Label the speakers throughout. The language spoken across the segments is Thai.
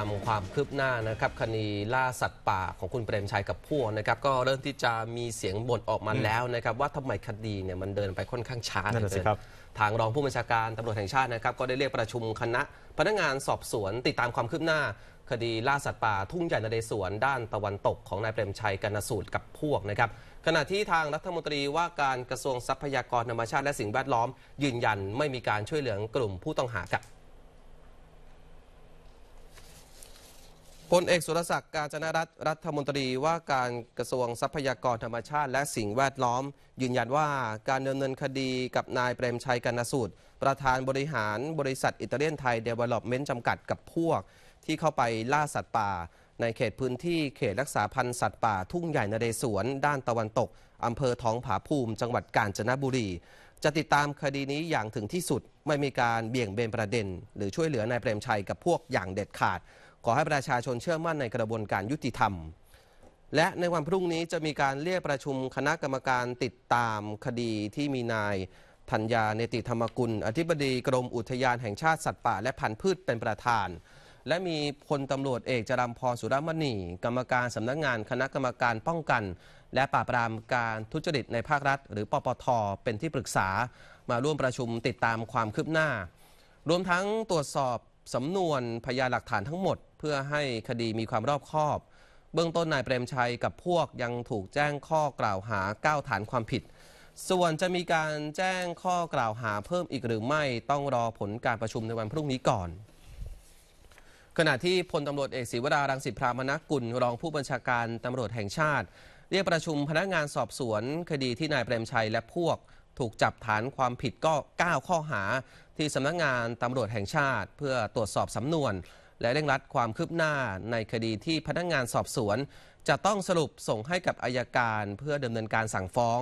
Speaker 1: ตามความคืบหน้านะครับคดีล่าสัตว์ป่าของคุณเปรมชัยกับพวกนะครับก็เริ่มที่จะมีเสียงบ่นออกมาแล้วนะครับว่าทำไมคดีเนี่ยมันเดินไปค่อนข้างช้าเหลือเกินทางรองผู้บัญชาการตำรวจแห่งชาตินะครับก็ได้เรียกประชุมคณะ พนักงานสอบสวนติดตามความคืบหน้าคดีล่าสัตว์ป่า ทุ่งใหญ่นเรศวรด้านตะวันตกของนายเปรมชัยกันสูตรกับพวกนะครับ ขณะที่ทางรัฐมนตรีว่าการกระทรวงทรัพยากรธรรมชาติและสิ่งแวดล้อม ยืนยันไม่มีการช่วยเหลือกลุ่มผู้ต้องหาครับพลเอกสุรศักดิ์การจนรัฐรัฐมนตรีว่าการกระทรวงทรัพยากรธรรมชาติและสิ่งแวดล้อม ยืนยันว่าการดำเนินคดีกับนายเปรมชัยกันสูตร ประธานบริหารบริษัทอิตาเลียนไทยเดเวล็อปเมนต์จำกัดกับพวก ที่เข้าไปล่าสัตว์ป่า ในเขตพื้นที่เขตรักษาพันธุ์สัตว์ป่าทุ่งใหญ่นเรศวรด้านตะวันตกอำเภอท้องผาภูมิ จังหวัดกาญจนบุรี จะติดตามคดีนี้อย่างถึงที่สุดไม่มีการเบี่ยงเบนประเด็น หรือช่วยเหลือนายเปรมชัยกับพวกอย่างเด็ดขาดขอให้ประชาชนเชื่อมั่นในกระบวนการยุติธรรม และในวันพรุ่งนี้จะมีการเรียกประชุมคณะกรรมการติดตามคดีที่มีนายธัญญาเนติธรรมกุล อธิบดีกรมอุทยานแห่งชาติสัตว์ป่า และพันธุ์พืชเป็นประธาน และมีพลตำรวจเอก จรัมพรสุรมณีกรรมการสำนักงงานคณะกรรมการป้องกัน และปราบปรามการทุจริตในภาครัฐ หรือปปทเป็นที่ปรึกษามาร่วมประชุมติดตามความคืบหน้า รวมทั้งตรวจสอบสำนวนพยานหลักฐานทั้งหมด เพื่อให้คดีมีความรอบคอบ เบื้องต้นนายเปรมชัยกับพวกยังถูกแจ้งข้อกล่าวหา 9 ฐานความผิด ส่วนจะมีการแจ้งข้อกล่าวหาเพิ่มอีกหรือไม่ต้องรอผลการประชุมในวันพรุ่งนี้ก่อน ขณะที่พลตำรวจเอกศิวรา รังสิพรามนกุลรองผู้บัญชาการตำรวจแห่งชาติ เรียกประชุมพนักงานสอบสวน คดีที่นายเปรมชัยและพวกถูกจับฐานความผิดก็ 9 ข้อหาที่สำนักงานตำรวจแห่งชาติเพื่อตรวจสอบสำนวน และเร่งรัดความคืบหน้าในคดีที่พนักงานสอบสวน จะต้องสรุปส่งให้กับอายการเพื่อดำเนินการสั่งฟ้อง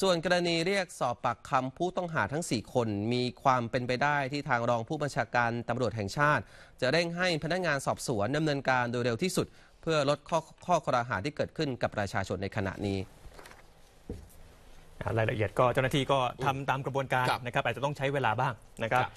Speaker 1: ส่วนกรณีเรียกสอบปากคำผู้ต้องหาทั้ง 4 คนมีความเป็นไปได้ที่ทางรองผู้บัญชาการตำรวจแห่งชาติ จะเร่งให้พนักงานสอบสวนดำเนินการโดยเร็วที่สุด เพื่อลดข้อข้อครหาที่เกิดขึ้นกับประชาชนในขณะนี้รายละเอียดก็เจ้าหน้าที่ก็ทำตามกระบวนการนะครับ อาจจะต้องใช้เวลาบ้างนะครับ